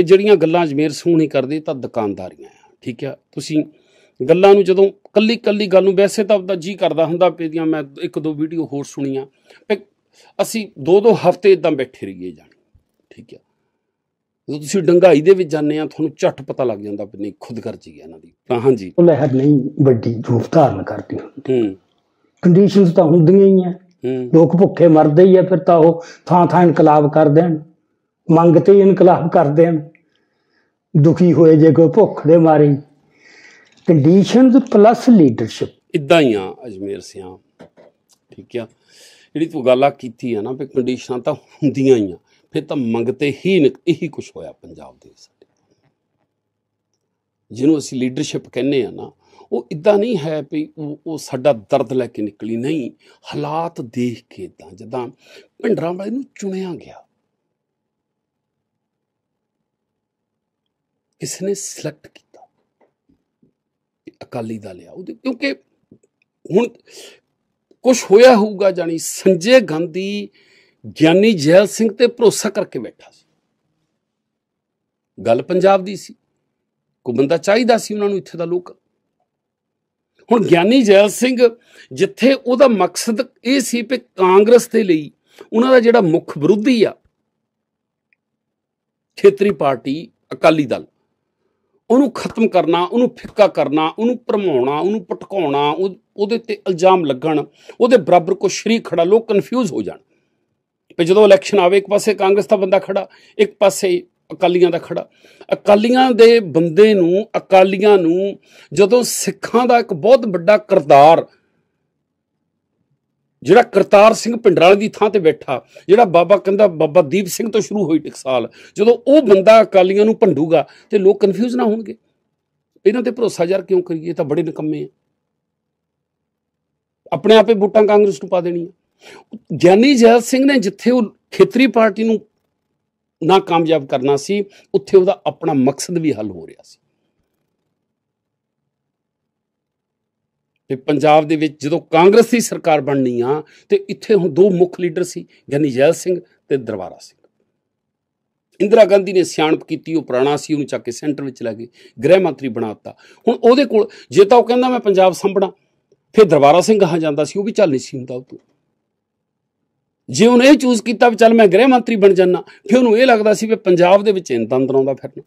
ਇਹ ਜਿਹੜੀਆਂ ਗੱਲਾਂ ਜਮੇਰ ਸੁਣੀ ਨਹੀਂ ਕਰਦੇ ਤਾਂ ਦੁਕਾਨਦਾਰੀਆਂ ਆ ਠੀਕ ਆ ਤੁਸੀਂ ਗੱਲਾਂ ਨੂੰ ਜਦੋਂ ਕੱਲੀ ਕੱਲੀ ਗੱਲ ਨੂੰ ਵੈਸੇ ਤਾਂ ਆਪਦਾ ਜੀ ਕਰਦਾ ਹੁੰਦਾ ਪੇਦੀਆਂ ਮੈਂ ਇੱਕ ਦੋ ਵੀਡੀਓ ਹੋਰ ਸੁਣੀਆਂ ਅਸੀਂ ਦੋ ਦੋ ਹਫ਼ਤੇ ਇਦਾਂ ਬੈਠੇ ਰਹੀਏ ਜਾਣ ਠੀਕ ਆ ਜਦੋਂ ਤੁਸੀਂ ਡੰਗਾਈ ਦੇ ਵਿੱਚ ਜਾਂਦੇ ਆ ਤੁਹਾਨੂੰ ਝੱਟ ਪਤਾ ਲੱਗ ਜਾਂਦਾ ਵੀ ਨਹੀਂ ਖੁਦਗਰਜੀ ਹੈ ਇਹਨਾਂ ਦੀ ਤਾਂ ਹਾਂਜੀ ਉਹ ਲਹਿਰ ਨਹੀਂ ਵੱਡੀ ਰੂਪ ਧਾਰਨ ਕਰਦੀ ਹੂੰ ਕੰਡੀਸ਼ਨਸ ਤਾਂ ਹੁੰਦੀਆਂ ਹੀ ਆ ਲੋਕ ਭੁੱਖੇ ਮਰਦੇ ਹੀ ਆ ਫਿਰ ਤਾਂ ਉਹ ਥਾਂ ਥਾਂ ਇਨਕਲਾਬ ਕਰ ਦੇਣ ਮੰਗਤੇ ਇਨਕਲਾਬ ਕਰਦੇ ਹਨ ਦੁਖੀ ਹੋਏ ਜੇ ਕੋਈ ਭੁੱਖ ਦੇ ਮਾਰੀ ਕੰਡੀਸ਼ਨਸ ਪਲੱਸ ਲੀਡਰਸ਼ਿਪ ਇਦਾਂ ਹੀ ਆ ਅਜਮੇਰ ਸਿਆ ਠੀਕ ਆ ਜਿਹੜੀ ਤੂੰ ਗੱਲਾਂ ਕੀਤੀ ਆ ਨਾ ਵੀ ਕੰਡੀਸ਼ਨਾਂ ਤਾਂ ਹੁੰਦੀਆਂ ਹੀ ਆ ਫਿਰ ਤਾਂ ਮੰਗਤੇ ਹੀ ਇਹੀ ਕੁਝ ਹੋਇਆ ਪੰਜਾਬ ਦੇ ਸਾਡੇ ਜਿਹਨੂੰ ਅਸੀਂ ਲੀਡਰਸ਼ਿਪ ਕਹਿੰਨੇ ਆ ਨਾ ਉਹ ਇਦਾਂ ਨਹੀਂ ਹੈ ਵੀ ਉਹ ਸਾਡਾ ਦਰਦ ਲੈ ਕੇ ਨਿਕਲੀ ਨਹੀਂ ਹਾਲਾਤ ਦੇਖ ਕੇ ਤਾਂ ਜਦਾਂ ਭਿੰਡਰਾਂ ਵਾਲੇ ਨੂੰ ਚੁਣਿਆ ਗਿਆ ਕਿਸੇ ਨੇ ਸਿਲੈਕਟ ਕੀਤਾ ਅਕਾਲੀ ਦਲ ਆ ਉਹਦੇ ਕਿਉਂਕਿ ਹੁਣ ਕੁਝ ਹੋਇਆ ਹੋਊਗਾ ਜਾਨੀ ਸੰਜੇ ਗਾਂਧੀ ਗਿਆਨੀ ਜੈਲ ਸਿੰਘ ਤੇ ਭਰੋਸਾ ਕਰਕੇ ਬੈਠਾ ਸੀ ਗੱਲ ਪੰਜਾਬ ਦੀ ਸੀ ਕੋ ਬੰਦਾ ਚਾਹੀਦਾ ਸੀ ਉਹਨਾਂ ਨੂੰ ਇੱਥੇ ਦਾ ਲੋਕ ਹੁਣ ਗਿਆਨੀ ਜੈਲ ਸਿੰਘ ਜਿੱਥੇ ਉਹਦਾ ਮਕਸਦ ਇਹ ਸੀ ਕਿ ਕਾਂਗਰਸ ਦੇ ਲਈ ਉਹਨਾਂ ਦਾ ਜਿਹੜਾ ਮੁੱਖ ਵਿਰੋਧੀ ਆ ਖੇਤਰੀ ਪਾਰਟੀ ਅਕਾਲੀ ਦਲ ਉਹਨੂੰ ਖਤਮ ਕਰਨਾ ਉਹਨੂੰ ਫਿੱਕਾ ਕਰਨਾ ਉਹਨੂੰ ਭਰਮਾਉਣਾ ਉਹਨੂੰ ਪਟਕਾਉਣਾ ਉਹਦੇ ਤੇ ਇਲਜ਼ਾਮ ਲੱਗਣ ਉਹਦੇ ਬਰਾਬਰ ਕੋ ਸ਼ਰੀ ਖੜਾ ਲੋਕ ਕਨਫਿਊਜ਼ ਹੋ ਜਾਣ ਵੀ ਜਦੋਂ ਇਲੈਕਸ਼ਨ ਆਵੇ ਇੱਕ ਪਾਸੇ ਕਾਂਗਰਸ ਦਾ ਬੰਦਾ ਖੜਾ ਇੱਕ ਪਾਸੇ ਅਕਾਲੀਆਂ ਦਾ ਖੜਾ ਅਕਾਲੀਆਂ ਦੇ ਬੰਦੇ ਨੂੰ ਅਕਾਲੀਆਂ ਨੂੰ ਜਦੋਂ ਸਿੱਖਾਂ ਦਾ ਇੱਕ ਬਹੁਤ ਵੱਡਾ ਕਰਤਾਰ ਜਿਹੜਾ ਕਰਤਾਰ ਸਿੰਘ ਪਿੰਡਰਾਲੇ ਦੀ ਥਾਂ ਤੇ ਬੈਠਾ ਜਿਹੜਾ ਬਾਬਾ ਕਹਿੰਦਾ ਬਾਬਾ ਦੀਪ ਸਿੰਘ ਤੋਂ ਸ਼ੁਰੂ ਹੋਈ ਟਕਸਾਲ ਜਦੋਂ ਉਹ ਬੰਦਾ ਅਕਾਲੀਆਂ ਨੂੰ ਭੰਡੂਗਾ ਤੇ ਲੋਕ ਕਨਫਿਊਜ਼ ਨਾ ਹੋਣਗੇ ਇਹਨਾਂ ਤੇ ਭਰੋਸਾ ਯਾਰ ਕਿਉਂ ਕਰੀਏ ਤਾਂ ਬੜੇ ਨਕੰਮੇ ਆ ਆਪਣੇ ਆਪੇ ਵੋਟਾਂ ਕਾਂਗਰਸ ਨੂੰ ਪਾ ਦੇਣੀਆਂ ਗਿਆਨੀ ਜੈਲ ਸਿੰਘ ਨੇ ਜਿੱਥੇ ਉਹ ਖੇਤਰੀ ਪਾਰਟੀ ਨੂੰ ਨਾ ਕਾਮਯਾਬ ਕਰਨਾ ਸੀ ਉੱਥੇ ਉਹਦਾ ਆਪਣਾ ਮਕਸਦ ਵੀ ਹੱਲ ਹੋ ਰਿਹਾ ਸੀ ਤੇ ਪੰਜਾਬ ਦੇ ਵਿੱਚ ਜਦੋਂ ਕਾਂਗਰਸ ਦੀ ਸਰਕਾਰ ਬਣਨੀ ਆ ਤੇ ਇੱਥੇ ਹੁਣ ਦੋ ਮੁੱਖ ਲੀਡਰ ਸੀ ਗਿਆਨੀ ਜੈਲ ਸਿੰਘ ਤੇ ਦਰਬਾਰਾ ਸਿੰਘ ਇੰਦਰਾ ਗਾਂਧੀ ਨੇ ਸਿਆਣਪ ਕੀਤੀ ਉਹ ਪੁਰਾਣਾ ਸੀ ਉਹਨੂੰ ਚੱਕ ਕੇ ਸੈਂਟਰ ਵਿੱਚ ਲੈ ਗਏ ਗ੍ਰਹਿ ਮੰਤਰੀ ਬਣਾਤਾ ਹੁਣ ਉਹਦੇ ਕੋਲ ਜੇ ਤਾਂ ਉਹ ਕਹਿੰਦਾ ਮੈਂ ਪੰਜਾਬ ਸੰਭਣਾ ਫਿਰ ਦਰਬਾਰਾ ਸਿੰਘ ਕਹਾ ਜਾਂਦਾ ਸੀ ਉਹ ਵੀ ਚੱਲ ਨਹੀਂ ਸੀ ਹੁੰਦਾ ਉਹ ਤੋਂ ਜੇ ਉਹਨੇ ਇਹ ਚੂਜ਼ ਕੀਤਾ ਵੀ ਚੱਲ ਮੈਂ ਗ੍ਰਹਿ ਮੰਤਰੀ ਬਣ ਜਾਣਾ ਫਿਰ ਉਹਨੂੰ ਇਹ ਲੱਗਦਾ ਸੀ ਵੀ ਪੰਜਾਬ ਦੇ ਵਿੱਚ ਇੰਦਾਂ ਦਰਾਉਂਦਾ ਆਉਂਦਾ ਫਿਰਨਾ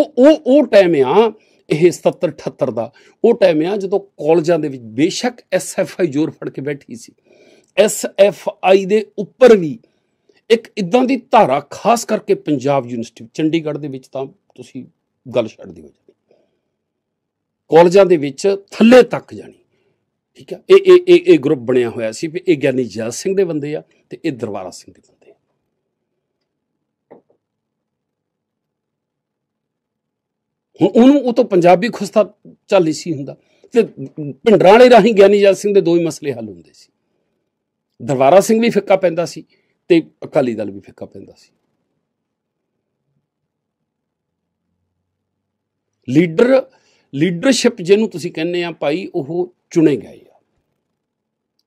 ਉਹ ਉਹ ਉਹ ਟਾਈਮ ਆ ਇਹ 70 78 ਦਾ ਉਹ ਟਾਈਮ ਆ ਜਦੋਂ ਕਾਲਜਾਂ ਦੇ ਵਿੱਚ ਬੇਸ਼ੱਕ ਐਸਐਫਆਈ ਜ਼ੋਰ ਫੜ ਕੇ ਬੈਠੀ ਸੀ ਐਸਐਫਆਈ ਦੇ ਉੱਪਰ ਵੀ ਇੱਕ ਇਦਾਂ ਦੀ ਧਾਰਾ ਖਾਸ ਕਰਕੇ ਪੰਜਾਬ ਯੂਨੀਵਰਸਿਟੀ ਚੰਡੀਗੜ੍ਹ ਦੇ ਵਿੱਚ ਤਾਂ ਤੁਸੀਂ ਗੱਲ ਛੱਡ ਦਿਓ ਕਾਲਜਾਂ ਦੇ ਵਿੱਚ ਥੱਲੇ ਤੱਕ ਜਾਣੀ ਠੀਕ ਆ ਇਹ ਇਹ ਇਹ ਗਰੁੱਪ ਬਣਿਆ ਹੋਇਆ ਸੀ ਵੀ ਇਹ ਗਿਆਨੀ ਜੈਲ ਸਿੰਘ ਦੇ ਬੰਦੇ ਆ ਤੇ ਇਹ ਦਰਬਾਰਾ ਸਿੰਘ ਦੇ ਹੁਣ ਉਹਨੂੰ ਉਹ ਤੋਂ ਪੰਜਾਬੀ ਖੁਸਤਾ ਚੱਲੀ ਸੀ ਹੁੰਦਾ ਤੇ ਭਿੰਡਰਾਂ ਵਾਲੇ ਰਾਹੀਂ ਗਿਆਨੀ ਜੱਜ ਸਿੰਘ ਦੇ ਦੋ ਹੀ ਮਸਲੇ ਹੱਲ ਹੁੰਦੇ ਸੀ ਦਰਬਾਰਾ ਸਿੰਘ ਵੀ ਫਿੱਕਾ ਪੈਂਦਾ ਸੀ ਤੇ ਅਕਾਲੀ ਦਲ ਵੀ ਫਿੱਕਾ ਪੈਂਦਾ ਸੀ ਲੀਡਰ ਲੀਡਰਸ਼ਿਪ ਜਿਹਨੂੰ ਤੁਸੀਂ ਕਹਿੰਦੇ ਆ ਭਾਈ ਉਹ ਚੁਣੇ ਗਏ ਆ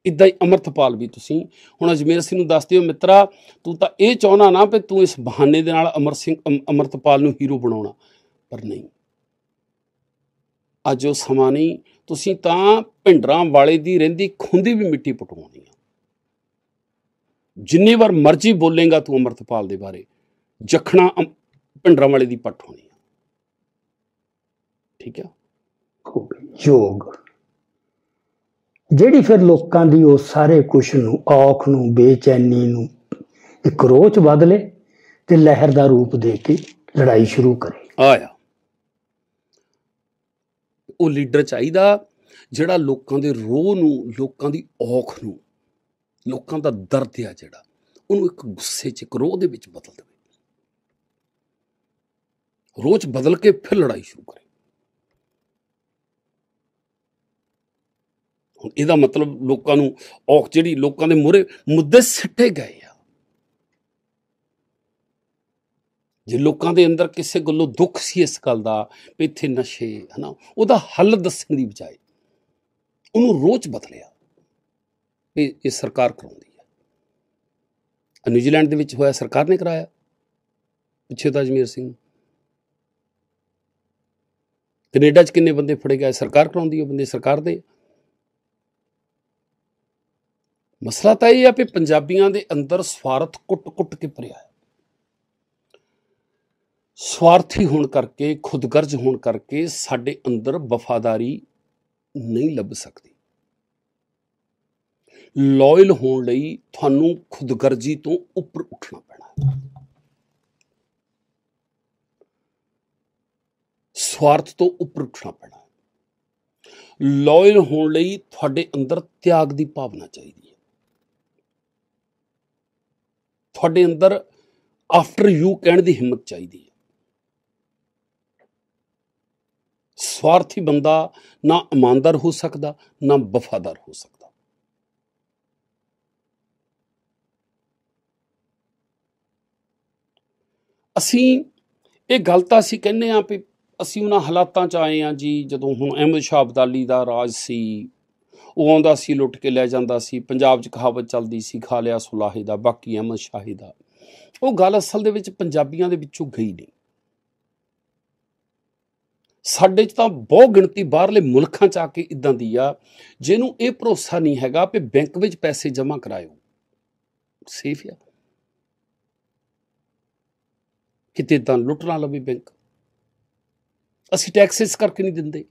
ਇਦਾਂ ਹੀ ਅਮਰਤਪਾਲ ਵੀ ਤੁਸੀਂ ਹੁਣ ਅਜਮੇਰ ਸਿੰਘ ਨੂੰ ਦੱਸ ਦਿਓ ਮਿੱਤਰਾ ਤੂੰ ਤਾਂ ਇਹ ਚਾਹਣਾ ਨਾ ਕਿ ਤੂੰ ਇਸ ਬਹਾਨੇ ਦੇ ਨਾਲ ਅਮਰ ਸਿੰਘ ਅਮਰਤਪਾਲ ਨੂੰ ਹੀਰੋ ਬਣਾਉਣਾ ਪਰ ਨਹੀਂ ਅੱਜ ਉਹ ਸਮਾਂ ਨਹੀਂ ਤੁਸੀਂ ਤਾਂ ਭਿੰਡਰਾਂ ਵਾਲੇ ਦੀ ਰਹਿੰਦੀ ਖੁੰਦੀ ਵੀ ਮਿੱਟੀ ਪਟਵਾਉਣੀ ਆ ਜਿੰਨੀ ਵਾਰ ਮਰਜ਼ੀ ਬੋਲੇਗਾ ਤੂੰ ਅਮਰਤਪਾਲ ਦੇ ਬਾਰੇ ਜਖਣਾ ਭਿੰਡਰਾਂ ਵਾਲੇ ਦੀ ਪੱਟ ਹੋਣੀ ਆ ਠੀਕ ਆ ਯੋਗ ਜਿਹੜੀ ਫਿਰ ਲੋਕਾਂ ਦੀ ਉਹ ਸਾਰੇ ਕੁਸ਼ ਨੂੰ ਔਖ ਨੂੰ ਬੇਚੈਨੀ ਨੂੰ ਇੱਕ ਰੋਚ ਬਦਲੇ ਤੇ ਲਹਿਰ ਦਾ ਰੂਪ ਦੇ ਕੇ ਲੜਾਈ ਸ਼ੁਰੂ ਕਰੇ ਆਇਆ ਉਹ ਲੀਡਰ ਚਾਹੀਦਾ ਜਿਹੜਾ ਲੋਕਾਂ ਦੇ ਰੋਹ ਨੂੰ ਲੋਕਾਂ ਦੀ ਔਖ ਨੂੰ ਲੋਕਾਂ ਦਾ ਦਰਦ ਆ ਜਿਹੜਾ ਉਹਨੂੰ ਇੱਕ ਗੁੱਸੇ 'ਚ ਕਰੋਹ ਦੇ ਵਿੱਚ ਬਦਲ ਦੇਵੇ ਰੋਜ਼ ਬਦਲ ਕੇ ਫਿਰ ਲੜਾਈ ਸ਼ੁਰੂ ਕਰੇ ਹੁਣ ਇਹਦਾ ਮਤਲਬ ਲੋਕਾਂ ਨੂੰ ਔਖ ਜਿਹੜੀ ਲੋਕਾਂ ਦੇ ਮੂਰੇ ਮੁੱਦੇ ਸਿੱਟੇ ਗਏ ਆ ਜੇ ਲੋਕਾਂ ਦੇ ਅੰਦਰ ਕਿਸੇ ਗੱਲੋਂ ਦੁੱਖ ਸੀ ਇਸ ਗੱਲ ਦਾ ਵੀ ਇੱਥੇ ਨਸ਼ੇ ਹਨਾ ਉਹਦਾ ਹੱਲ ਦੱਸਣ ਦੀ ਬਜਾਏ ਉਹਨੂੰ ਰੋਚ ਬਦਲਿਆ ਇਹ ਇਹ ਸਰਕਾਰ ਕਰਾਉਂਦੀ ਹੈ ਨਿਊਜ਼ੀਲੈਂਡ ਦੇ ਵਿੱਚ ਹੋਇਆ ਸਰਕਾਰ ਨੇ ਕਰਾਇਆ ਪਿੱਛੇ ਤਾਂ ਜਮੀਰ ਸਿੰਘ ਕੈਨੇਡਾ 'ਚ ਕਿੰਨੇ ਬੰਦੇ ਫੜੇ ਗਏ ਸਰਕਾਰ ਕਰਾਉਂਦੀ ਹੈ ਬੰਦੇ ਸਰਕਾਰ ਦੇ ਮਸਲਾ ਤਾਂ ਇਹ ਆ ਕਿ ਪੰਜਾਬੀਆਂ ਦੇ ਅੰਦਰ ਸਵਾਰਥ ਕੁੱਟ-ਕੁੱਟ ਕੇ ਭਰਿਆ ਹੈ ਸਵਾਰਥੀ ਹੋਣ ਕਰਕੇ ਖੁਦਗਰਜ਼ ਹੋਣ ਕਰਕੇ ਸਾਡੇ ਅੰਦਰ ਵਫਾਦਾਰੀ ਨਹੀਂ ਲੱਭ ਸਕਦੀ ਲਾਇਲ ਹੋਣ ਲਈ ਤੁਹਾਨੂੰ ਖੁਦਗਰਜ਼ੀ ਤੋਂ ਉੱਪਰ ਉੱਠਣਾ ਪੈਣਾ ਹੈ ਸਵਾਰਥ ਤੋਂ ਉੱਪਰ ਉੱਠਣਾ ਪੈਣਾ ਹੈ ਲਾਇਲ ਹੋਣ ਲਈ ਤੁਹਾਡੇ ਅੰਦਰ ਤਿਆਗ ਦੀ ਭਾਵਨਾ ਚਾਹੀਦੀ ਹੈ ਤੁਹਾਡੇ ਅੰਦਰ ਆਫਟਰ ਯੂ ਕਹਿਣ ਦੀ ਹਿੰਮਤ ਚਾਹੀਦੀ ਹੈ ਸਵਾਰਥੀ ਬੰਦਾ ਨਾ ਇਮਾਨਦਾਰ ਹੋ ਸਕਦਾ ਨਾ ਵਫਾਦਾਰ ਹੋ ਸਕਦਾ ਅਸੀਂ ਇਹ ਗੱਲ ਤਾਂ ਅਸੀਂ ਕਹਿੰਦੇ ਆਂ ਵੀ ਅਸੀਂ ਉਹਨਾਂ ਹਾਲਾਤਾਂ 'ਚ ਆਏ ਆਂ ਜੀ ਜਦੋਂ ਹੁਣ ਅਹਿਮਦ ਸ਼ਾਹ ਅਬਦਾਲੀ ਦਾ ਰਾਜ ਸੀ ਉਹ ਆਉਂਦਾ ਸੀ ਲੁੱਟ ਕੇ ਲੈ ਜਾਂਦਾ ਸੀ ਪੰਜਾਬ 'ਚ ਕਹਾਵਤ ਚੱਲਦੀ ਸੀ ਖਾ ਲਿਆ ਸੁਲਾਹੇ ਦਾ ਬਾਕੀ ਅਹਿਮਦ ਸ਼ਾਹੀ ਦਾ ਉਹ ਗੱਲ ਅਸਲ ਦੇ ਵਿੱਚ ਪੰਜਾਬੀਆਂ ਦੇ ਵਿੱਚੋਂ ਗਈ ਨਹੀਂ ਸਾਡੇ 'ਚ ਤਾਂ ਬਹੁਤ ਗਿਣਤੀ ਬਾਹਰਲੇ ਮੁਲਕਾਂ 'ਚ ਆ ਕੇ ਇਦਾਂ ਦੀ ਆ ਜਿਹਨੂੰ ਇਹ ਭਰੋਸਾ ਨਹੀਂ ਹੈਗਾ ਕਿ ਬੈਂਕ ਵਿੱਚ ਪੈਸੇ ਜਮ੍ਹਾਂ ਕਰਾਇਓ ਸੇਫ ਆ ਕਿਤੇ ਤਾਂ ਲੁੱਟ ਨਾ ਲਵੇ ਬੈਂਕ ਅਸੀਂ ਟੈਕਸਿਸ ਕਰਕੇ ਨਹੀਂ ਦਿੰਦੇ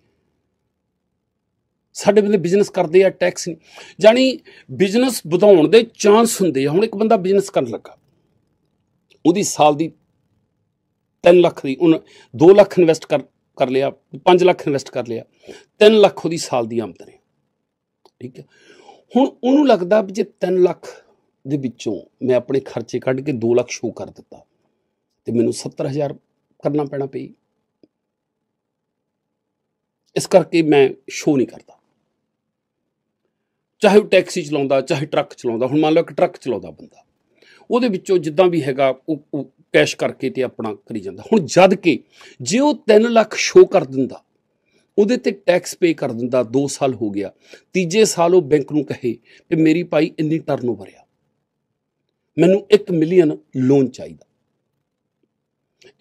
ਸਾਡੇ ਬੰਦੇ ਬਿਜ਼ਨਸ ਕਰਦੇ ਆ ਟੈਕਸ ਨਹੀਂ ਜਾਨੀ ਬਿਜ਼ਨਸ ਵਧਾਉਣ ਦੇ ਚਾਂਸ ਹੁੰਦੇ ਆ ਹੁਣ ਇੱਕ ਬੰਦਾ ਬਿਜ਼ਨਸ ਕਰਨ ਲੱਗਾ ਉਹਦੀ ਸਾਲ ਦੀ 3 ਲੱਖ ਦੀ 2 ਲੱਖ ਇਨਵੈਸਟ ਕਰ ਕਰ ਲਿਆ 5 ਲੱਖ ਇਨਵੈਸਟ ਕਰ ਲਿਆ 3 ਲੱਖ ਉਹਦੀ ਸਾਲ ਦੀ ਆਮਦਨ ਹੈ ਠੀਕ ਹੈ ਹੁਣ ਉਹਨੂੰ ਲੱਗਦਾ ਵੀ ਜੇ 3 ਲੱਖ ਦੇ ਵਿੱਚੋਂ ਮੈਂ ਆਪਣੇ ਖਰਚੇ ਕੱਢ ਕੇ 2 ਲੱਖ ਸ਼ੋ ਕਰ ਦਿੱਤਾ ਤੇ ਮੈਨੂੰ 70000 ਕਰਨਾ ਪੈਣਾ ਪਈ ਇਸ ਕਰਕੇ ਮੈਂ ਸ਼ੋ ਨਹੀਂ ਕਰਦਾ ਚਾਹੇ ਉਹ ਟੈਕਸੀ ਚਲਾਉਂਦਾ ਚਾਹੇ ਟਰੱਕ ਚਲਾਉਂਦਾ ਹੁਣ ਮੰਨ ਲਓ ਕਿ ਟਰੱਕ ਚਲਾਉਂਦਾ ਬੰਦਾ ਉਹਦੇ ਵਿੱਚੋਂ ਜਿੱਦਾਂ ਵੀ ਹੈਗਾ ਉਹ ਕੈਸ਼ ਕਰਕੇ ਤੇ ਆਪਣਾ ਕਰੀ ਜਾਂਦਾ ਹੁਣ ਜਦ ਕਿ ਜੇ ਉਹ 3 ਲੱਖ ਸ਼ੋ ਕਰ ਦਿੰਦਾ ਉਹਦੇ ਤੇ ਟੈਕਸ ਪੇ ਕਰ ਦਿੰਦਾ 2 ਸਾਲ ਹੋ ਗਿਆ ਤੀਜੇ ਸਾਲ ਉਹ ਬੈਂਕ ਨੂੰ ਕਹੇ ਕਿ ਮੇਰੀ ਭਾਈ ਇੰਨੀ ਟਰਨਓਵਰ ਆ ਮੈਨੂੰ 1 ਮਿਲੀਅਨ ਲੋਨ ਚਾਹੀਦਾ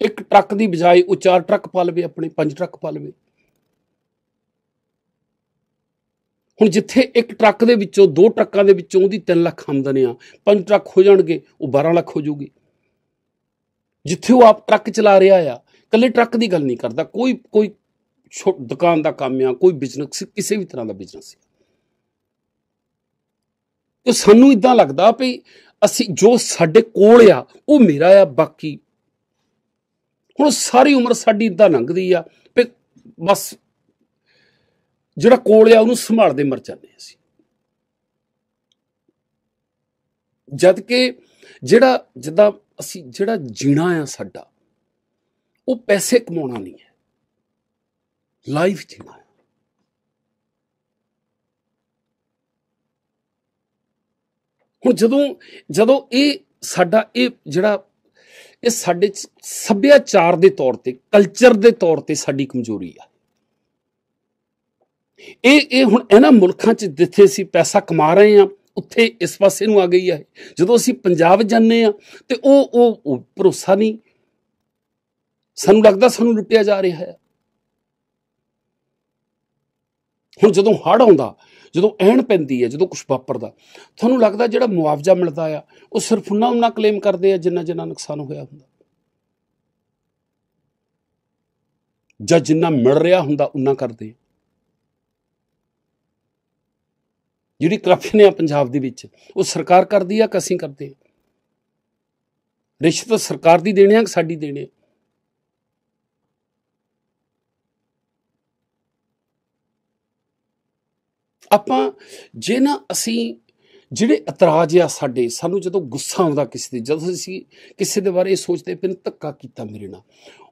ਇੱਕ ਟਰੱਕ ਦੀ ਬਜਾਏ ਉਹ ਚਾਰ ਟਰੱਕ ਪਾ ਲਵੇ ਆਪਣੇ ਪੰਜ ਟਰੱਕ ਪਾ ਲਵੇ ਹੁਣ ਜਿੱਥੇ ਇੱਕ ਟਰੱਕ ਦੇ ਵਿੱਚੋਂ ਦੋ ਟਰੱਕਾਂ ਦੇ ਵਿੱਚੋਂ ਉਹਦੀ 3 ਲੱਖ ਆਮਦਨ ਆ ਪੰਜ ਟਰੱਕ ਹੋ ਜਾਣਗੇ ਉਹ 12 ਲੱਖ ਹੋ ਜਾਊਗੀ ਜਿੱਥੇ ਉਹ ਆਪ ਟਰੱਕ ਚਲਾ ਰਿਹਾ ਆ ਕੱਲੇ ਟਰੱਕ ਦੀ ਗੱਲ ਨਹੀਂ ਕਰਦਾ ਕੋਈ ਕੋਈ ਦੁਕਾਨ ਦਾ ਕੰਮ ਆ ਕੋਈ ਬਿਜ਼ਨਸ ਕਿਸੇ ਵੀ ਤਰ੍ਹਾਂ ਦਾ ਬਿਜ਼ਨਸ ਤੇ ਸਾਨੂੰ ਇਦਾਂ ਲੱਗਦਾ ਵੀ ਅਸੀਂ ਜੋ ਸਾਡੇ ਕੋਲ ਆ ਉਹ ਮੇਰਾ ਆ ਬਾਕੀ ਹੁਣ ਸਾਰੀ ਉਮਰ ਸਾਡੀ ਇਦਾਂ ਲੰਘਦੀ ਆ ਵੀ ਬਸ ਜਿਹੜਾ ਕੋਲ ਆ ਉਹਨੂੰ ਸੰਭਾਲਦੇ ਮਰ ਜਾਂਦੇ ਅਸੀਂ ਜਦ ਕਿ ਜਿਹੜਾ ਜਿੱਦਾਂ ਅਸੀਂ ਜਿਹੜਾ ਜੀਣਾ ਆ ਸਾਡਾ ਉਹ ਪੈਸੇ ਕਮਾਉਣਾ ਨਹੀਂ ਹੈ ਲਾਈਫ ਜੀਣਾ ਹੈ ਹੁਣ ਜਦੋਂ ਜਦੋਂ ਇਹ ਸਾਡਾ ਇਹ ਜਿਹੜਾ ਇਹ ਸਾਡੇ ਸੱਭਿਆਚਾਰ ਦੇ ਤੌਰ ਤੇ ਕਲਚਰ ਦੇ ਤੌਰ ਤੇ ਸਾਡੀ ਕਮਜ਼ੋਰੀ ਆ ਇਹ ਇਹ ਹੁਣ ਇਹਨਾਂ ਮੁਲਕਾਂ 'ਚ ਜਿੱਥੇ ਸੀ ਪੈਸਾ ਕਮਾ ਰਹੇ ਆ ਉੱਥੇ ਇਸ ਪਾਸੇ ਨੂੰ ਆ ਗਈ ਹੈ ਜਦੋਂ ਅਸੀਂ ਪੰਜਾਬ ਜਾਂਦੇ ਆ ਤੇ ਉਹ ਉਹ ਭਰੋਸਾ ਨਹੀਂ ਸਾਨੂੰ ਲੱਗਦਾ ਸਾਨੂੰ ਲੁੱਟਿਆ ਜਾ ਰਿਹਾ ਹੈ ਹੁਣ ਜਦੋਂ ਹੜ ਆਉਂਦਾ ਜਦੋਂ ਐਣ ਪੈਂਦੀ ਹੈ ਜਦੋਂ ਕੁਝ ਵਾਪਰਦਾ ਤੁਹਾਨੂੰ ਲੱਗਦਾ ਜਿਹੜਾ ਮੁਆਵਜ਼ਾ ਮਿਲਦਾ ਆ ਉਹ ਸਿਰਫ ਉਹਨਾਂ ਉਹਨਾਂ ਕਲੇਮ ਕਰਦੇ ਆ ਜਿੰਨਾ ਜਿੰਨਾ ਨੁਕਸਾਨ ਹੋਇਆ ਹੁੰਦਾ ਜਾਂ ਜਿੰਨਾ ਮਿਲ ਰਿਹਾ ਹੁੰਦਾ ਉਹਨਾਂ ਕਰਦੇ ਜਿਹੜੀ ਕਰਪਸ਼ਨ ਆ ਪੰਜਾਬ ਦੇ ਵਿੱਚ ਉਹ ਸਰਕਾਰ ਕਰਦੀ ਆ ਕਿ ਅਸੀਂ ਕਰਦੇ ਆ ਰਿਸ਼ਵਤ ਸਰਕਾਰ ਦੀ ਦੇਣੀ ਆ ਕਿ ਸਾਡੀ ਦੇਣੀ ਆ ਆਪਾਂ ਜੇ ਨਾ ਅਸੀਂ ਜਿਹੜੇ ਇਤਰਾਜ਼ ਆ ਸਾਡੇ ਸਾਨੂੰ ਜਦੋਂ ਗੁੱਸਾ ਆਉਂਦਾ ਕਿਸੇ ਦੇ ਜਦੋਂ ਅਸੀਂ ਕਿਸੇ ਦੇ ਬਾਰੇ ਸੋਚਦੇ ਪਿੰਨ ਧੱਕਾ ਕੀਤਾ ਮੇਰੇ ਨਾਲ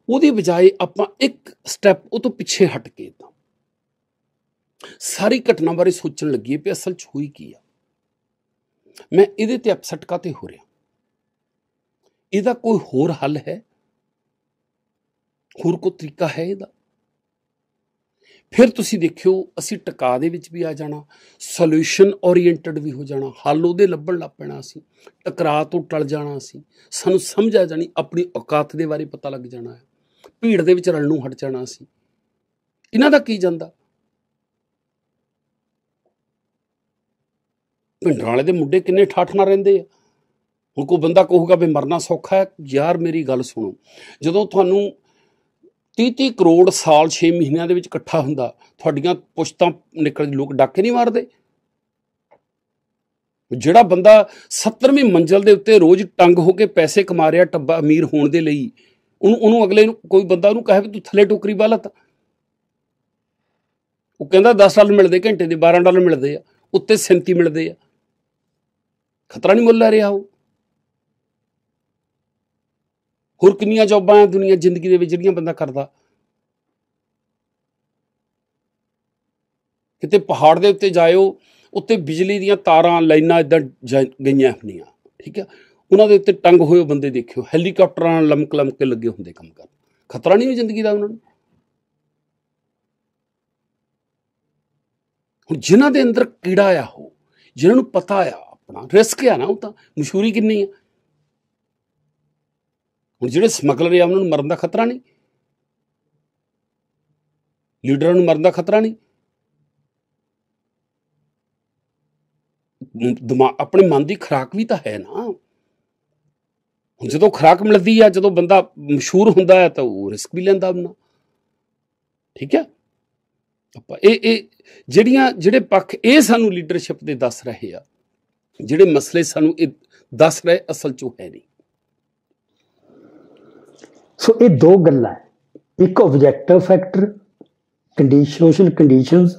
ਉਹਦੀ ਬਜਾਏ ਆਪਾਂ ਇੱਕ ਸਟੈਪ ਉਹ ਤੋਂ ਪਿੱਛੇ ਹਟ ਕੇ ਤਾਂ ਸਾਰੀ ਘਟਨਾ ਬਾਰੇ ਸੋਚਣ ਲੱਗੀ ਪਈ ਅਸਲ 'ਚ ਹੋਈ ਕੀ ਆ ਮੈਂ ਇਹਦੇ ਤੇ ਅਪਸੈਟ ਕਾਤੇ ਹੋ ਰਿਹਾ ਇਹਦਾ ਕੋਈ ਹੋਰ ਹੱਲ ਹੈ ਹੋਰ ਕੋ ਤਰੀਕਾ ਹੈ ਇਹਦਾ ਫਿਰ ਤੁਸੀਂ ਦੇਖਿਓ ਅਸੀਂ ਟਿਕਾ ਦੇ ਵਿੱਚ ਵੀ ਆ ਜਾਣਾ ਸੋਲੂਸ਼ਨ ਓਰੀਐਂਟਡ ਵੀ ਹੋ ਜਾਣਾ ਹੱਲ ਉਹਦੇ ਲੱਭਣ ਲੱਗ ਪੈਣਾ ਸੀ ਟਕਰਾ ਤੋਂ ਟਲ ਜਾਣਾ ਸੀ ਸਾਨੂੰ ਸਮਝ ਆ ਜਾਣੀ ਆਪਣੀ ਔਕਾਤ ਦੇ ਬਾਰੇ ਪਤਾ ਲੱਗ ਜਾਣਾ ਹੈ ਭੀੜ ਦੇ ਵਿੱਚ ਰਲਣੋਂ ਹਟ ਜਾਣਾ ਸੀ ਇਹਨਾਂ ਦਾ ਕੀ ਜਾਂਦਾ ਪਿੰਡਾਂ ਵਾਲੇ ਦੇ ਮੁੰਡੇ ਕਿੰਨੇ ਠਾਠ ਨਾ ਰਹਿੰਦੇ ਆ ਹੁਣ ਕੋਈ ਬੰਦਾ ਕਹੂਗਾ ਵੀ ਮਰਨਾ ਸੌਖਾ ਹੈ ਯਾਰ ਮੇਰੀ ਗੱਲ ਸੁਣੋ ਜਦੋਂ ਤੁਹਾਨੂੰ 30-30 ਕਰੋੜ ਸਾਲ 6 ਮਹੀਨਿਆਂ ਦੇ ਵਿੱਚ ਇਕੱਠਾ ਹੁੰਦਾ ਤੁਹਾਡੀਆਂ ਪੁਸ਼ਤਾਂ ਨਿਕਲ ਲੋਕ ਡਾਕੇ ਨਹੀਂ ਮਾਰਦੇ ਜਿਹੜਾ ਬੰਦਾ 70ਵੀਂ ਮੰਜ਼ਲ ਦੇ ਉੱਤੇ ਰੋਜ਼ ਟੰਗ ਹੋ ਕੇ ਪੈਸੇ ਕਮਾ ਰਿਹਾ ਟੱਬਾ ਅਮੀਰ ਹੋਣ ਦੇ ਲਈ ਉਹਨੂੰ ਉਹਨੂੰ ਅਗਲੇ ਨੂੰ ਕੋਈ ਬੰਦਾ ਉਹਨੂੰ ਕਹੇ ਵੀ ਤੂੰ ਥੱਲੇ ਟੋਕਰੀ ਬਾਲਤ ਉਹ ਕਹਿੰਦਾ 10 ਡਾਲਰ ਮਿਲਦੇ ਘੰਟੇ ਦੇ 12 ਡਾਲਰ ਮਿਲਦੇ ਆ ਉੱਤੇ 37 ਮਿਲਦੇ ਆ ਖਤਰਾ ਨਹੀਂ ਮੁੱਲ ਲੈ ਰਿਹਾ ਉਹ ਹੋਰ ਕਿੰਨੀਆਂ ਜੌਬਾਂ ਆ ਦੁਨੀਆ ਜ਼ਿੰਦਗੀ ਦੇ ਵਿੱਚ ਜਿਹੜੀਆਂ ਬੰਦਾ ਕਰਦਾ ਕਿਤੇ ਪਹਾੜ ਦੇ ਉੱਤੇ ਜਾਇਓ ਉੱਤੇ ਬਿਜਲੀ ਦੀਆਂ ਤਾਰਾਂ ਲਾਈਨਾਂ ਇਦਾਂ ਗਈਆਂ ਹੁੰਦੀਆਂ ਠੀਕ ਹੈ ਉਹਨਾਂ ਦੇ ਉੱਤੇ ਟੰਗ ਹੋਏ ਬੰਦੇ ਦੇਖਿਓ ਹੈਲੀਕਾਪਟਰਾਂ ਨਾਲ ਲਮਕ ਲਮਕ ਕੇ ਲੱਗੇ ਹੁੰਦੇ ਕੰਮ ਕਰਨ ਖਤਰਾ ਨਹੀਂ ਹੋਈ ਜ਼ਿੰਦਗੀ ਦਾ ਉਹਨਾਂ ਨੂੰ ਹੁਣ ਜਿਨ੍ਹਾਂ ਦੇ ਅੰਦਰ ਕੀੜਾ ਆ ਹੋ ਜਿਨ੍ਹਾਂ ਨੂੰ ਪਤਾ ਆ ਆਪਣਾ ਰਿਸਕ ਆ ਨਾ ਉਹ ਤਾਂ ਮਸ਼ਹੂਰੀ ਕਿੰਨੀ ਆ ਹੁਣ ਜਿਹੜੇ ਸਮਗਲਰ ਆ ਉਹਨਾਂ ਨੂੰ ਮਰਨ ਦਾ ਖਤਰਾ ਨਹੀਂ ਲੀਡਰਾਂ ਨੂੰ ਮਰਨ ਦਾ ਖਤਰਾ ਨਹੀਂ ਦਿਮਾਗ ਆਪਣੇ ਮਨ ਦੀ ਖਰਾਕ ਵੀ ਤਾਂ ਹੈ ਨਾ ਹੁਣ ਜਦੋਂ ਖਰਾਕ ਮਿਲਦੀ ਆ ਜਦੋਂ ਬੰਦਾ ਮਸ਼ਹੂਰ ਹੁੰਦਾ ਹੈ ਤਾਂ ਉਹ ਰਿਸਕ ਵੀ ਲੈਂਦਾ ਆਪਣਾ ਠੀਕ ਹੈ ਆਪਾਂ ਇਹ ਇਹ ਜਿਹੜੀਆਂ ਜਿਹੜੇ ਪੱਖ ਇਹ ਸਾਨੂੰ ਲੀਡਰਸ਼ਿਪ ਦੇ ਦੱਸ ਰਹੇ ਆ ਜਿਹੜੇ ਮਸਲੇ ਸਾਨੂੰ ਇਹ ਦੱਸ ਰਹੇ ਅਸਲ 'ਚ ਹੈ ਨਹੀਂ ਸੋ ਇਹ ਦੋ ਗੱਲਾਂ ਇੱਕ objective factor condition social conditions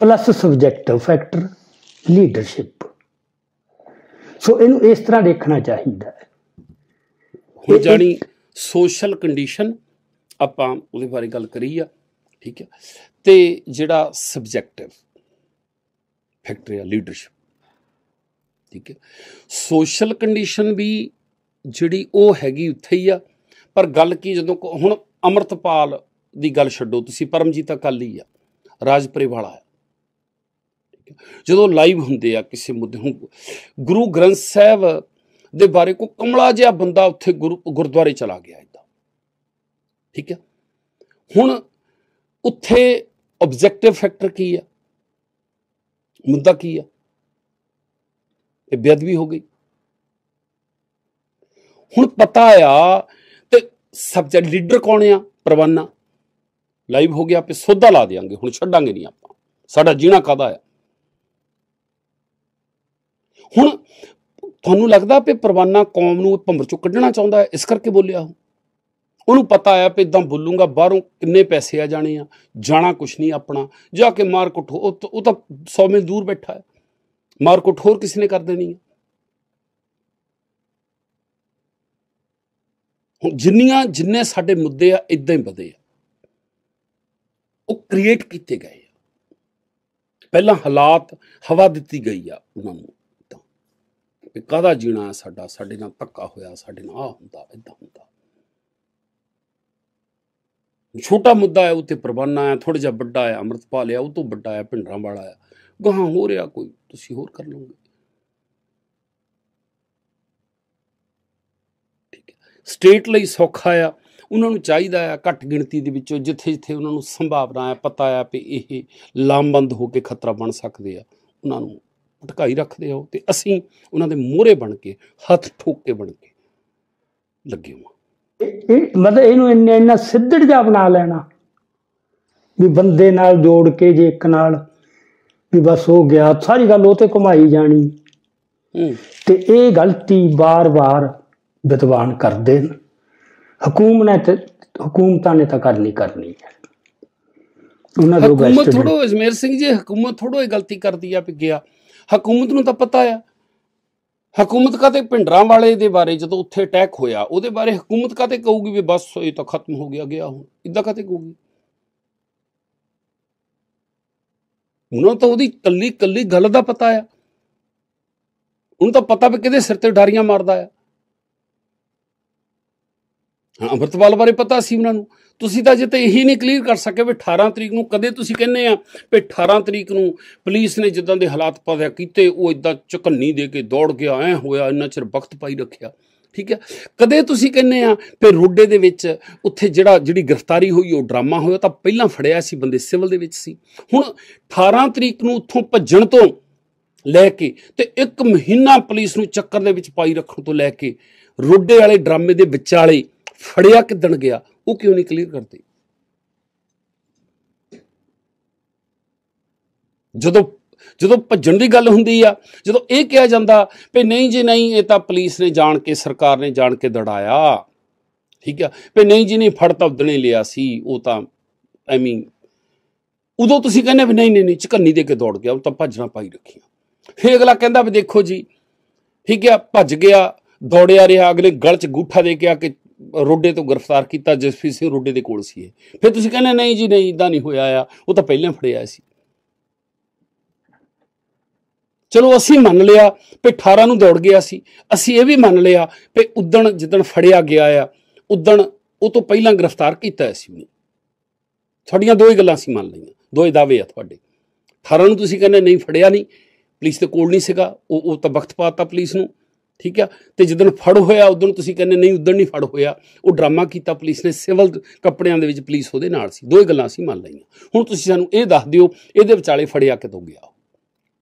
plus subjective factor leadership so ਇਹਨੂੰ ਇਸ ਤਰ੍ਹਾਂ ਦੇਖਣਾ ਚਾਹੀਦਾ ਹੈ ਹੋ ਜਾਣੀ ਸੋਸ਼ਲ ਕੰਡੀਸ਼ਨ ਆਪਾਂ ਉਹਦੇ ਬਾਰੇ ਗੱਲ ਕਰੀ ਆ ਠੀਕ ਹੈ ਤੇ ਜਿਹੜਾ ਸਬਜੈਕਟਿਵ ਫੈਕਟਰ ਆ ਲੀਡਰਸ਼ਿਪ ਠੀਕ ਹੈ ਸੋਸ਼ਲ ਕੰਡੀਸ਼ਨ ਵੀ ਜਿਹੜੀ ਉਹ ਹੈਗੀ ਉੱਥੇ ਹੀ ਆ ਪਰ ਗੱਲ ਕੀ ਜਦੋਂ ਹੁਣ ਅਮਰਤਪਾਲ ਦੀ ਗੱਲ ਛੱਡੋ ਤੁਸੀਂ ਪਰਮਜੀਤ ਅਕਾਲੀ ਆ ਰਾਜਪਰੇ ਵਾਲਾ ਆ ਜਦੋਂ ਲਾਈਵ ਹੁੰਦੇ ਆ ਕਿਸੇ ਮੁੱਦੇ ਨੂੰ ਗੁਰੂ ਗ੍ਰੰਥ ਸਾਹਿਬ ਦੇ ਬਾਰੇ ਕੋ ਕਮਲਾ ਜਿਹਾ ਬੰਦਾ ਉੱਥੇ ਗੁਰਦੁਆਰੇ ਚਲਾ ਗਿਆ ਇਦਾਂ ਠੀਕ ਹੈ ਹੁਣ ਉੱਥੇ ਆਬਜੈਕਟਿਵ ਫੈਕਟਰ ਕੀ ਆ ਮੁੱਦਾ ਕੀ ਆ ਇਹ ਬੇਅਦਬੀ ਹੋ ਗਈ ਹੁਣ ਪਤਾ ਆ ਤੇ ਸਭ ਤੋਂ ਲੀਡਰ ਕੌਣ ਆ ਪ੍ਰਵਾਨਾ ਲਾਈਵ ਹੋ ਗਿਆ ਆਪੇ ਸੋਧਾ ਲਾ ਦੇਾਂਗੇ ਹੁਣ ਛੱਡਾਂਗੇ ਨਹੀਂ ਆਪਾਂ ਸਾਡਾ ਜੀਣਾ ਕਾਦਾ ਆ ਹੁਣ ਤੁਹਾਨੂੰ ਲੱਗਦਾ ਆਪੇ ਪ੍ਰਵਾਨਾ ਕੌਮ ਨੂੰ ਭੰਬਰ ਚੋਂ ਕੱਢਣਾ ਚਾਹੁੰਦਾ ਇਸ ਕਰਕੇ ਬੋਲਿਆ ਉਹ ਉਹਨੂੰ ਪਤਾ ਆ ਪੇ ਇਦਾਂ ਬੋਲੂਗਾ ਬਾਹਰੋਂ ਕਿੰਨੇ ਪੈਸੇ ਆ ਜਾਣੇ ਆ ਜਾਣਾ ਕੁਛ ਨਹੀਂ ਆਪਣਾ ਜਾ ਕੇ ਮਾਰ ਕੁੱਟੋ ਉਹ ਤਾਂ 100 ਮੀਲ ਦੂਰ ਬੈਠਾ ਹੈ ਮਾਰਕੁੱਟ ਹੋਰ ਕਿਸ ਨੇ ਕਰ ਦੇਣੀ ਹੈ ਹੁਣ ਜਿੰਨੀਆਂ ਜਿੰਨੇ ਸਾਡੇ ਮੁੱਦੇ ਆ ਇਦਾਂ ਹੀ ਬਦੇ ਆ ਉਹ ਕ੍ਰੀਏਟ ਕੀਤੇ ਗਏ ਆ ਪਹਿਲਾਂ ਹਾਲਾਤ ਹਵਾ ਦਿੱਤੀ ਗਈ ਆ ਉਹਨਾਂ ਨੂੰ ਤਾਂ ਕਿ ਕਾਹਦਾ ਜੀਣਾ ਸਾਡਾ ਸਾਡੇ ਨਾਲ ਧੱਕਾ ਹੋਇਆ ਸਾਡੇ ਨਾਲ ਆ ਹੁੰਦਾ ਇਦਾਂ ਹੁੰਦਾ ਛੋਟਾ ਮੁੱਦਾ ਹੈ ਉੱਤੇ ਪ੍ਰਬੰਨਾ ਹੈ ਥੋੜਾ ਜਿਹਾ ਵੱਡਾ ਹੈ ਅਮਰਤਪਾਲ ਹੈ ਉਹ ਤੋਂ ਵੱਡਾ ਹੈ ਭਿੰਡਰਾਂ ਵਾਲਾ ਹੈ ਗਾਹਾਂ ਹੋ ਰਿਹਾ ਕੋਈ ਤੁਸੀਂ ਹੋਰ ਕਰ ਲਓਗੇ ਠੀਕ ਹੈ ਸਟੇਟ ਲਈ ਸੌਖਾ ਆ ਉਹਨਾਂ ਨੂੰ ਚਾਹੀਦਾ ਆ ਘੱਟ ਗਿਣਤੀ ਦੇ ਵਿੱਚੋਂ ਜਿੱਥੇ ਜਿੱਥੇ ਉਹਨਾਂ ਨੂੰ ਸੰਭਾਵਨਾ ਆ ਪਤਾ ਆ ਕਿ ਇਹ ਲਾਮਬੰਦ ਹੋ ਕੇ ਖਤਰਾ ਬਣ ਸਕਦੇ ਆ ਉਹਨਾਂ ਨੂੰ ਭਟਕਾਈ ਰੱਖਦੇ ਹੋ ਤੇ ਅਸੀਂ ਉਹਨਾਂ ਦੇ ਮੋਹਰੇ ਬਣ ਕੇ ਹੱਥ ਠੋਕ ਕੇ ਬਣ ਕੇ ਲੱਗੇ ਹਾਂ ਇਹ ਮਤਲਬ ਇਹਨੂੰ ਇੰਨਾ ਇੰਨਾ ਸਿੱਧੜ ਜਾ ਬਣਾ ਲੈਣਾ ਵੀ ਬੰਦੇ ਨਾਲ ਜੋੜ ਕੇ ਜੇ ਇੱਕ ਨਾਲ ਵੀ ਬਸ ਹੋ ਗਿਆ ਸਾਰੀ ਗੱਲ ਉਹ ਤੇ ਘੁਮਾਈ ਜਾਣੀ ਤੇ ਇਹ ਗਲਤੀ ਬਾਰ-ਬਾਰ ਵਿਦਵਾਨ ਕਰਦੇ ਨੇ ਹਕੂਮ ਨੇ ਤੇ ਹਕੂਮਤਾਂ ਨੇ ਤਾਂ ਕਰਨੀ ਕਰਨੀ ਹੈ ਉਹਨਾਂ ਦੋ ਹਕੂਮਤ ਥੋੜੋ ਅਜਮੇਰ ਸਿੰਘ ਜੀ ਹਕੂਮਤ ਥੋੜੋ ਇਹ ਗਲਤੀ ਕਰਦੀ ਆ ਗਿਆ ਹਕੂਮਤ ਨੂੰ ਤਾਂ ਪਤਾ ਆ ਹਕੂਮਤ ਕਾ ਤੇ ਪਿੰਡਰਾਂ ਵਾਲੇ ਦੇ ਬਾਰੇ ਜਦੋਂ ਉੱਥੇ ਅਟੈਕ ਹੋਇਆ ਉਹਦੇ ਬਾਰੇ ਹਕੂਮਤ ਕਾ ਤੇ ਕਹੂਗੀ ਵੀ ਬਸ ਇਹ ਤਾਂ ਖਤਮ ਹੋ ਗਿਆ ਗਿਆ ਹੁਣ ਇਦਾਂ ਕਾ ਤੇ ਕਹੂਗੀ ਉਹਨਾਂ ਨੂੰ ਤਾਂ ਉਹਦੀ ਕੱਲੀ ਕੱਲੀ ਗੱਲ ਦਾ ਪਤਾ ਆ ਉਹਨੂੰ ਤਾਂ ਪਤਾ ਵੀ ਕਿਹਦੇ ਸਿਰ ਤੇ ਡਾਰੀਆਂ ਮਾਰਦਾ ਆ ਹਾਂ ਅੰਮ੍ਰਿਤਪਾਲ ਬਾਰੇ ਪਤਾ ਸੀ ਉਹਨਾਂ ਨੂੰ ਤੁਸੀਂ ਤਾਂ ਜਿੱਤੇ ਇਹੀ ਨਹੀਂ ਕਲੀਅਰ ਕਰ ਸਕੇ ਵੀ 18 ਤਰੀਕ ਨੂੰ ਕਦੇ ਤੁਸੀਂ ਕਹਿੰਦੇ ਆ ਵੀ 18 ਤਰੀਕ ਨੂੰ ਪੁਲਿਸ ਨੇ ਜਿੱਦਾਂ ਦੇ ਹਾਲਾਤ ਪਾਇਆ ਕੀਤੇ ਉਹ ਇਦਾਂ ਚੁਕੰਨੀ ਦੇ ਕੇ ਦੌੜ ਗਿਆ ਐ ਹੋਇਆ ਇੰਨਾ ਚਿਰ ਵਕਤ ਪਾਈ ਰੱਖਿਆ ਠੀਕ ਹੈ ਕਦੇ ਤੁਸੀਂ ਕਹਿੰਦੇ ਆ ਫਿਰ ਰੋਡੇ ਦੇ ਵਿੱਚ ਉੱਥੇ ਜਿਹੜਾ ਜਿਹੜੀ ਗ੍ਰਿਫਤਾਰੀ ਹੋਈ ਉਹ ਡਰਾਮਾ ਹੋਇਆ ਤਾਂ ਪਹਿਲਾਂ ਫੜਿਆ ਸੀ ਬੰਦੇ ਸਿਵਲ ਦੇ ਵਿੱਚ ਸੀ ਹੁਣ 18 ਤਰੀਕ ਨੂੰ ਉੱਥੋਂ ਭੱਜਣ ਤੋਂ ਲੈ ਕੇ ਤੇ ਇੱਕ ਮਹੀਨਾ ਪੁਲਿਸ ਨੂੰ ਚੱਕਰ ਦੇ ਵਿੱਚ ਪਾਈ ਰੱਖਣ ਤੋਂ ਲੈ ਕੇ ਰੋਡੇ ਵਾਲੇ ਡਰਾਮੇ ਦੇ ਵਿਚਾਲੇ ਫੜਿਆ ਕਿਦਣ ਗਿਆ ਉਹ ਕਿਉਂ ਨਹੀਂ ਕਲੀਅਰ ਕਰਦੇ ਜਦੋਂ ਜਦੋਂ ਭੱਜਣ ਦੀ ਗੱਲ ਹੁੰਦੀ ਆ ਜਦੋਂ ਇਹ ਕਿਹਾ ਜਾਂਦਾ ਵੀ ਨਹੀਂ ਜੀ ਨਹੀਂ ਇਹ ਤਾਂ ਪੁਲਿਸ ਨੇ ਜਾਣ ਕੇ ਸਰਕਾਰ ਨੇ ਜਾਣ ਕੇ ਦੜਾਇਆ ਠੀਕ ਆ ਵੀ ਨਹੀਂ ਜੀ ਨਹੀਂ ਫੜ ਤਬਦਣੇ ਲਿਆ ਸੀ ਉਹ ਤਾਂ ਐਵੇਂ ਉਦੋਂ ਤੁਸੀਂ ਕਹਿੰਦੇ ਵੀ ਨਹੀਂ ਨਹੀਂ ਨਹੀਂ ਚਕੰਨੀ ਦੇ ਕੇ ਦੌੜ ਗਿਆ ਉਹ ਤਾਂ ਭੱਜਣਾ ਪਾਈ ਰੱਖੀਆਂ ਫੇ ਅਗਲਾ ਕਹਿੰਦਾ ਵੀ ਦੇਖੋ ਜੀ ਠੀਕ ਆ ਭੱਜ ਗਿਆ ਦੌੜਿਆ ਰਿਹਾ ਅਗਲੇ ਗਲ 'ਚ ਗੁੱਠਾ ਦੇ ਕੇ ਆ ਕੇ ਰੋਡੇ ਤੋਂ ਗ੍ਰਿਫਤਾਰ ਕੀਤਾ ਜਸਪੀ ਸਿੰਘ ਰੋਡੇ ਦੇ ਕੋਲ ਸੀ ਫਿਰ ਤੁਸੀਂ ਕਹਿੰਦੇ ਨਹੀਂ ਜੀ ਨਹੀਂ ਇਦਾਂ ਨਹੀਂ ਹੋਇਆ ਆ ਉਹ ਤਾਂ ਪਹਿਲਾਂ ਫੜਿਆ ਸੀ ਚਲੋ ਅਸੀਂ ਮੰਨ ਲਿਆ ਕਿ 18 ਨੂੰ ਦੌੜ ਗਿਆ ਸੀ ਅਸੀਂ ਇਹ ਵੀ ਮੰਨ ਲਿਆ ਕਿ ਉਦਣ ਜਿੱਦਣ ਫੜਿਆ ਗਿਆ ਆ ਉਦਣ ਉਹ ਤੋਂ ਪਹਿਲਾਂ ਗ੍ਰਿਫਤਾਰ ਕੀਤਾ ਸੀ ਉਹਨੇ ਤੁਹਾਡੀਆਂ ਦੋ ਹੀ ਗੱਲਾਂ ਸੀ ਮੰਨ ਲਈਆਂ ਦੋ ਹੀ ਦਾਅਵੇ ਆ ਤੁਹਾਡੇ 18 ਨੂੰ ਤੁਸੀਂ ਕਹਿੰਦੇ ਨਹੀਂ ਫੜਿਆ ਨਹੀਂ ਪੁਲਿਸ ਤੇ ਕੋਲ ਨਹੀਂ ਸੀਗਾ ਉਹ ਉਹ ਤਾਂ ਵਕਤ ਪਾਤਾ ਪੁਲਿਸ ਨੂੰ ਠੀਕ ਆ ਤੇ ਜਦੋਂ ਫੜ ਹੋਇਆ ਉਦੋਂ ਤੁਸੀਂ ਕਹਿੰਦੇ ਨਹੀਂ ਉਦੋਂ ਨਹੀਂ ਫੜ ਹੋਇਆ ਉਹ ਡਰਾਮਾ ਕੀਤਾ ਪੁਲਿਸ ਨੇ ਸਿਵਲ ਕੱਪੜਿਆਂ ਦੇ ਵਿੱਚ ਪੁਲਿਸ ਉਹਦੇ ਨਾਲ ਸੀ ਹੀ ਗੱਲਾਂ ਅਸੀਂ ਮੰਨ ਲਈਆਂ ਹੁਣ ਤੁਸੀਂ ਸਾਨੂੰ ਇਹ ਦੱਸ ਦਿਓ ਇਹਦੇ ਵਿਚਾਲੇ ਫੜਿਆ ਕਿਤੋਂ ਗਿਆ